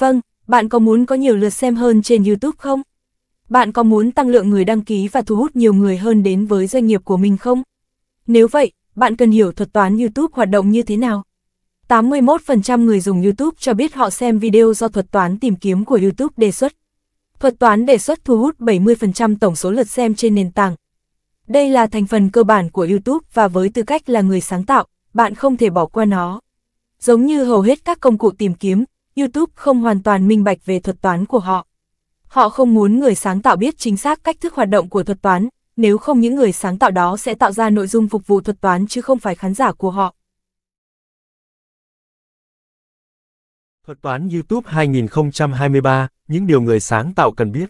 Vâng, bạn có muốn có nhiều lượt xem hơn trên YouTube không? Bạn có muốn tăng lượng người đăng ký và thu hút nhiều người hơn đến với doanh nghiệp của mình không? Nếu vậy, bạn cần hiểu thuật toán YouTube hoạt động như thế nào. 81% người dùng YouTube cho biết họ xem video do thuật toán tìm kiếm của YouTube đề xuất. Thuật toán đề xuất thu hút 70% tổng số lượt xem trên nền tảng. Đây là thành phần cơ bản của YouTube và với tư cách là người sáng tạo, bạn không thể bỏ qua nó. Giống như hầu hết các công cụ tìm kiếm, YouTube không hoàn toàn minh bạch về thuật toán của họ. Họ không muốn người sáng tạo biết chính xác cách thức hoạt động của thuật toán, nếu không những người sáng tạo đó sẽ tạo ra nội dung phục vụ thuật toán chứ không phải khán giả của họ. Thuật toán YouTube 2023, những điều người sáng tạo cần biết.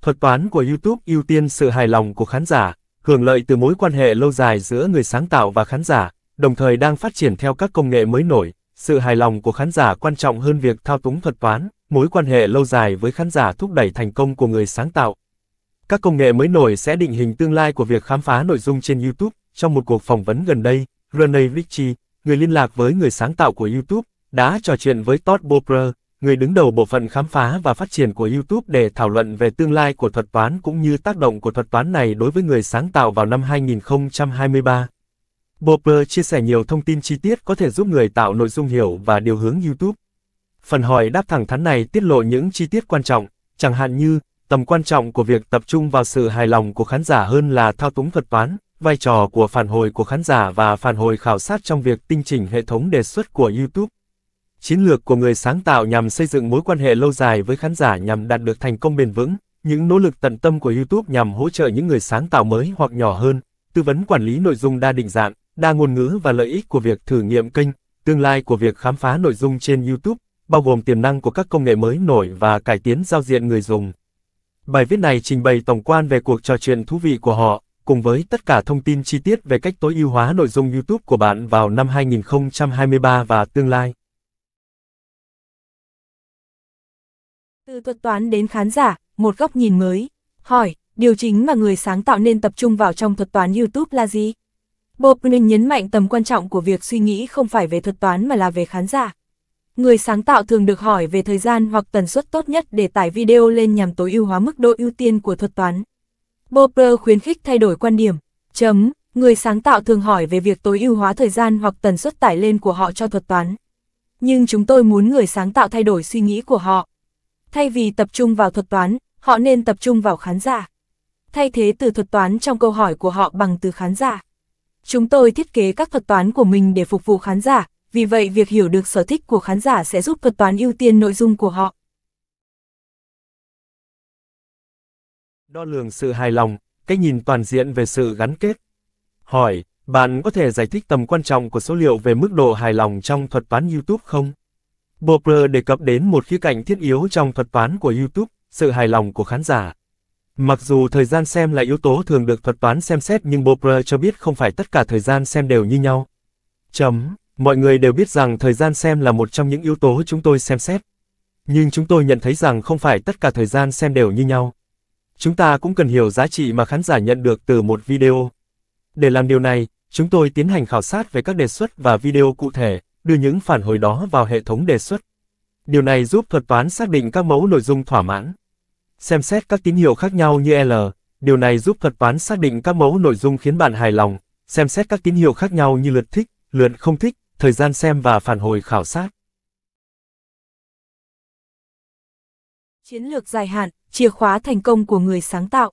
Thuật toán của YouTube ưu tiên sự hài lòng của khán giả, hưởng lợi từ mối quan hệ lâu dài giữa người sáng tạo và khán giả, đồng thời đang phát triển theo các công nghệ mới nổi, sự hài lòng của khán giả quan trọng hơn việc thao túng thuật toán, mối quan hệ lâu dài với khán giả thúc đẩy thành công của người sáng tạo. Các công nghệ mới nổi sẽ định hình tương lai của việc khám phá nội dung trên YouTube. Trong một cuộc phỏng vấn gần đây, Rene Ricci, người liên lạc với người sáng tạo của YouTube, đã trò chuyện với Todd Boper, người đứng đầu bộ phận khám phá và phát triển của YouTube để thảo luận về tương lai của thuật toán cũng như tác động của thuật toán này đối với người sáng tạo vào năm 2023. Bopper chia sẻ nhiều thông tin chi tiết có thể giúp người tạo nội dung hiểu và điều hướng YouTube. Phần hỏi đáp thẳng thắn này tiết lộ những chi tiết quan trọng, chẳng hạn như tầm quan trọng của việc tập trung vào sự hài lòng của khán giả hơn là thao túng thuật toán, vai trò của phản hồi của khán giả và phản hồi khảo sát trong việc tinh chỉnh hệ thống đề xuất của YouTube. Chiến lược của người sáng tạo nhằm xây dựng mối quan hệ lâu dài với khán giả nhằm đạt được thành công bền vững, những nỗ lực tận tâm của YouTube nhằm hỗ trợ những người sáng tạo mới hoặc nhỏ hơn, tư vấn quản lý nội dung đa định dạng đa ngôn ngữ và lợi ích của việc thử nghiệm kênh, tương lai của việc khám phá nội dung trên YouTube, bao gồm tiềm năng của các công nghệ mới nổi và cải tiến giao diện người dùng. Bài viết này trình bày tổng quan về cuộc trò chuyện thú vị của họ, cùng với tất cả thông tin chi tiết về cách tối ưu hóa nội dung YouTube của bạn vào năm 2023 và tương lai. Từ thuật toán đến khán giả, một góc nhìn mới. Hỏi, điều chính mà người sáng tạo nên tập trung vào trong thuật toán YouTube là gì? Bopnin nhấn mạnh tầm quan trọng của việc suy nghĩ không phải về thuật toán mà là về khán giả. Người sáng tạo thường được hỏi về thời gian hoặc tần suất tốt nhất để tải video lên nhằm tối ưu hóa mức độ ưu tiên của thuật toán. Bopper khuyến khích thay đổi quan điểm. Chấm, người sáng tạo thường hỏi về việc tối ưu hóa thời gian hoặc tần suất tải lên của họ cho thuật toán. Nhưng chúng tôi muốn người sáng tạo thay đổi suy nghĩ của họ. Thay vì tập trung vào thuật toán, họ nên tập trung vào khán giả. Thay thế từ thuật toán trong câu hỏi của họ bằng từ khán giả. Chúng tôi thiết kế các thuật toán của mình để phục vụ khán giả, vì vậy việc hiểu được sở thích của khán giả sẽ giúp thuật toán ưu tiên nội dung của họ. Đo lường sự hài lòng, cách nhìn toàn diện về sự gắn kết. Hỏi, bạn có thể giải thích tầm quan trọng của số liệu về mức độ hài lòng trong thuật toán YouTube không? Bopler đề cập đến một khía cạnh thiết yếu trong thuật toán của YouTube, sự hài lòng của khán giả. Mặc dù thời gian xem là yếu tố thường được thuật toán xem xét nhưng Bopre cho biết không phải tất cả thời gian xem đều như nhau. Chấm, mọi người đều biết rằng thời gian xem là một trong những yếu tố chúng tôi xem xét. Nhưng chúng tôi nhận thấy rằng không phải tất cả thời gian xem đều như nhau. Chúng ta cũng cần hiểu giá trị mà khán giả nhận được từ một video. Để làm điều này, chúng tôi tiến hành khảo sát về các đề xuất và video cụ thể, đưa những phản hồi đó vào hệ thống đề xuất. Điều này giúp thuật toán xác định các mẫu nội dung thỏa mãn xem xét các tín hiệu khác nhau như L, điều này giúp thuật toán xác định các mẫu nội dung khiến bạn hài lòng, xem xét các tín hiệu khác nhau như lượt thích, lượt không thích, thời gian xem và phản hồi khảo sát. Chiến lược dài hạn, chìa khóa thành công của người sáng tạo.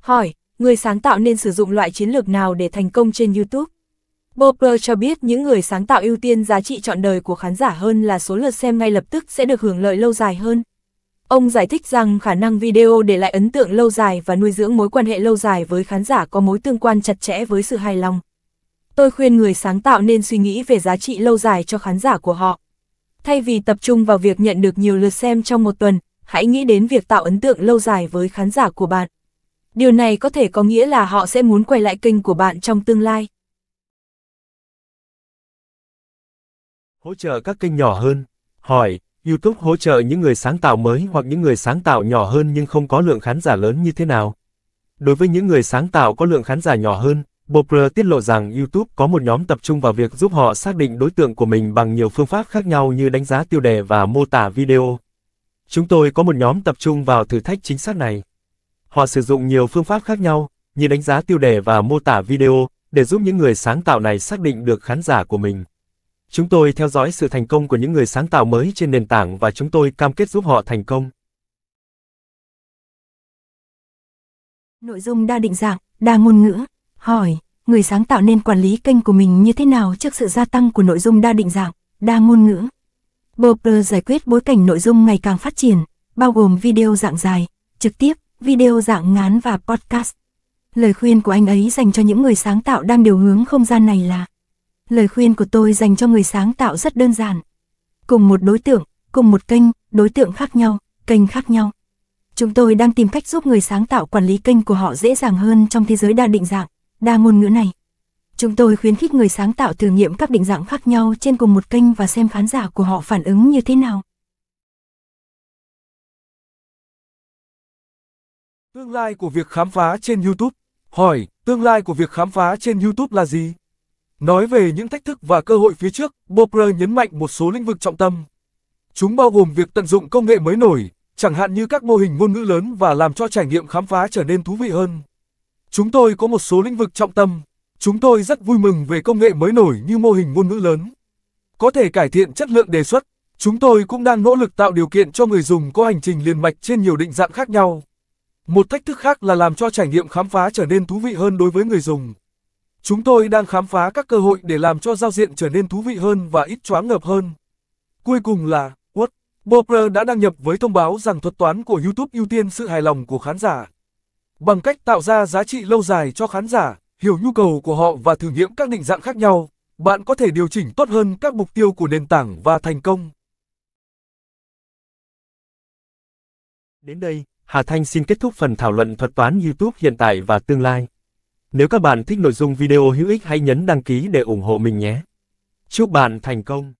Hỏi, người sáng tạo nên sử dụng loại chiến lược nào để thành công trên YouTube? Bopper cho biết những người sáng tạo ưu tiên giá trị trọn đời của khán giả hơn là số lượt xem ngay lập tức sẽ được hưởng lợi lâu dài hơn. Ông giải thích rằng khả năng video để lại ấn tượng lâu dài và nuôi dưỡng mối quan hệ lâu dài với khán giả có mối tương quan chặt chẽ với sự hài lòng. Tôi khuyên người sáng tạo nên suy nghĩ về giá trị lâu dài cho khán giả của họ. Thay vì tập trung vào việc nhận được nhiều lượt xem trong một tuần, hãy nghĩ đến việc tạo ấn tượng lâu dài với khán giả của bạn. Điều này có thể có nghĩa là họ sẽ muốn quay lại kênh của bạn trong tương lai. Hỗ trợ các kênh nhỏ hơn. Hỏi YouTube hỗ trợ những người sáng tạo mới hoặc những người sáng tạo nhỏ hơn nhưng không có lượng khán giả lớn như thế nào. Đối với những người sáng tạo có lượng khán giả nhỏ hơn, Bopler tiết lộ rằng YouTube có một nhóm tập trung vào việc giúp họ xác định đối tượng của mình bằng nhiều phương pháp khác nhau như đánh giá tiêu đề và mô tả video. Chúng tôi có một nhóm tập trung vào thử thách chính xác này. Họ sử dụng nhiều phương pháp khác nhau, như đánh giá tiêu đề và mô tả video, để giúp những người sáng tạo này xác định được khán giả của mình. Chúng tôi theo dõi sự thành công của những người sáng tạo mới trên nền tảng và chúng tôi cam kết giúp họ thành công. Nội dung đa định dạng, đa ngôn ngữ. Hỏi, người sáng tạo nên quản lý kênh của mình như thế nào trước sự gia tăng của nội dung đa định dạng, đa ngôn ngữ? Bopper giải quyết bối cảnh nội dung ngày càng phát triển, bao gồm video dạng dài, trực tiếp, video dạng ngắn và podcast. Lời khuyên của anh ấy dành cho những người sáng tạo đang điều hướng không gian này là Lời khuyên của tôi dành cho người sáng tạo rất đơn giản. Cùng một đối tượng, cùng một kênh, đối tượng khác nhau, kênh khác nhau. Chúng tôi đang tìm cách giúp người sáng tạo quản lý kênh của họ dễ dàng hơn trong thế giới đa định dạng, đa ngôn ngữ này. Chúng tôi khuyến khích người sáng tạo thử nghiệm các định dạng khác nhau trên cùng một kênh và xem khán giả của họ phản ứng như thế nào. Tương lai của việc khám phá trên YouTube Hỏi, tương lai của việc khám phá trên YouTube là gì? Nói về những thách thức và cơ hội phía trước, Bopre nhấn mạnh một số lĩnh vực trọng tâm. Chúng bao gồm việc tận dụng công nghệ mới nổi, chẳng hạn như các mô hình ngôn ngữ lớn và làm cho trải nghiệm khám phá trở nên thú vị hơn. Chúng tôi có một số lĩnh vực trọng tâm. Chúng tôi rất vui mừng về công nghệ mới nổi như mô hình ngôn ngữ lớn. Có thể cải thiện chất lượng đề xuất. Chúng tôi cũng đang nỗ lực tạo điều kiện cho người dùng có hành trình liền mạch trên nhiều định dạng khác nhau. Một thách thức khác là làm cho trải nghiệm khám phá trở nên thú vị hơn đối với người dùng. Chúng tôi đang khám phá các cơ hội để làm cho giao diện trở nên thú vị hơn và ít choáng ngợp hơn. Cuối cùng là, what? Bopper đã đăng nhập với thông báo rằng thuật toán của YouTube ưu tiên sự hài lòng của khán giả. Bằng cách tạo ra giá trị lâu dài cho khán giả, hiểu nhu cầu của họ và thử nghiệm các định dạng khác nhau, bạn có thể điều chỉnh tốt hơn các mục tiêu của nền tảng và thành công. Đến đây, Hà Thanh xin kết thúc phần thảo luận thuật toán YouTube hiện tại và tương lai. Nếu các bạn thích nội dung video hữu ích hãy nhấn đăng ký để ủng hộ mình nhé. Chúc bạn thành công!